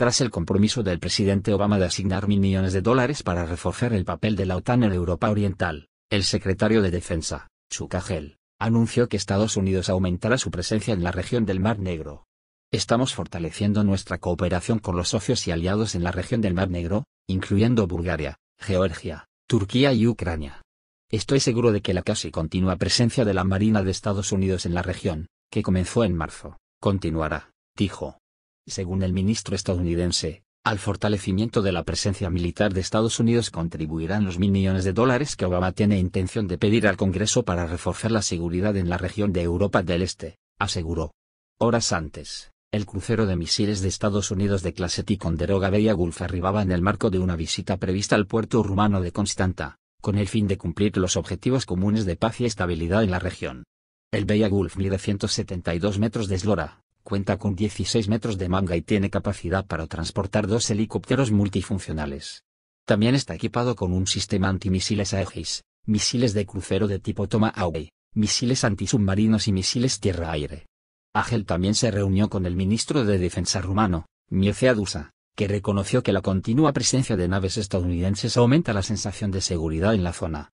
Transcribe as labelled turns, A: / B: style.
A: tras el compromiso del presidente Obama de asignar mil millones de dólares para reforzar el papel de la OTAN en Europa Oriental, el secretario de Defensa, Chuck Hagel, anunció que Estados Unidos aumentará su presencia en la región del Mar Negro. Estamos fortaleciendo nuestra cooperación con los socios y aliados en la región del Mar Negro, incluyendo Bulgaria, Georgia, Turquía y Ucrania. Estoy seguro de que la casi continua presencia de la Marina de Estados Unidos en la región, que comenzó en marzo, continuará, dijo. Según el ministro estadounidense, al fortalecimiento de la presencia militar de Estados Unidos contribuirán los mil millones de dólares que Obama tiene intención de pedir al Congreso para reforzar la seguridad en la región de Europa del Este, aseguró. Horas antes, el crucero de misiles de Estados Unidos de clase Ticonderoga Bella Gulf arribaba en el marco de una visita prevista al puerto rumano de Constanta, con el fin de cumplir los objetivos comunes de paz y estabilidad en la región. El Bella Gulf mide 172 metros de eslora, cuenta con 16 metros de manga y tiene capacidad para transportar dos helicópteros multifuncionales. También está equipado con un sistema antimisiles Aegis, misiles de crucero de tipo Tomahawk, misiles antisubmarinos y misiles tierra-aire. Ágel también se reunió con el ministro de Defensa rumano, Mircea Dusa, que reconoció que la continua presencia de naves estadounidenses aumenta la sensación de seguridad en la zona,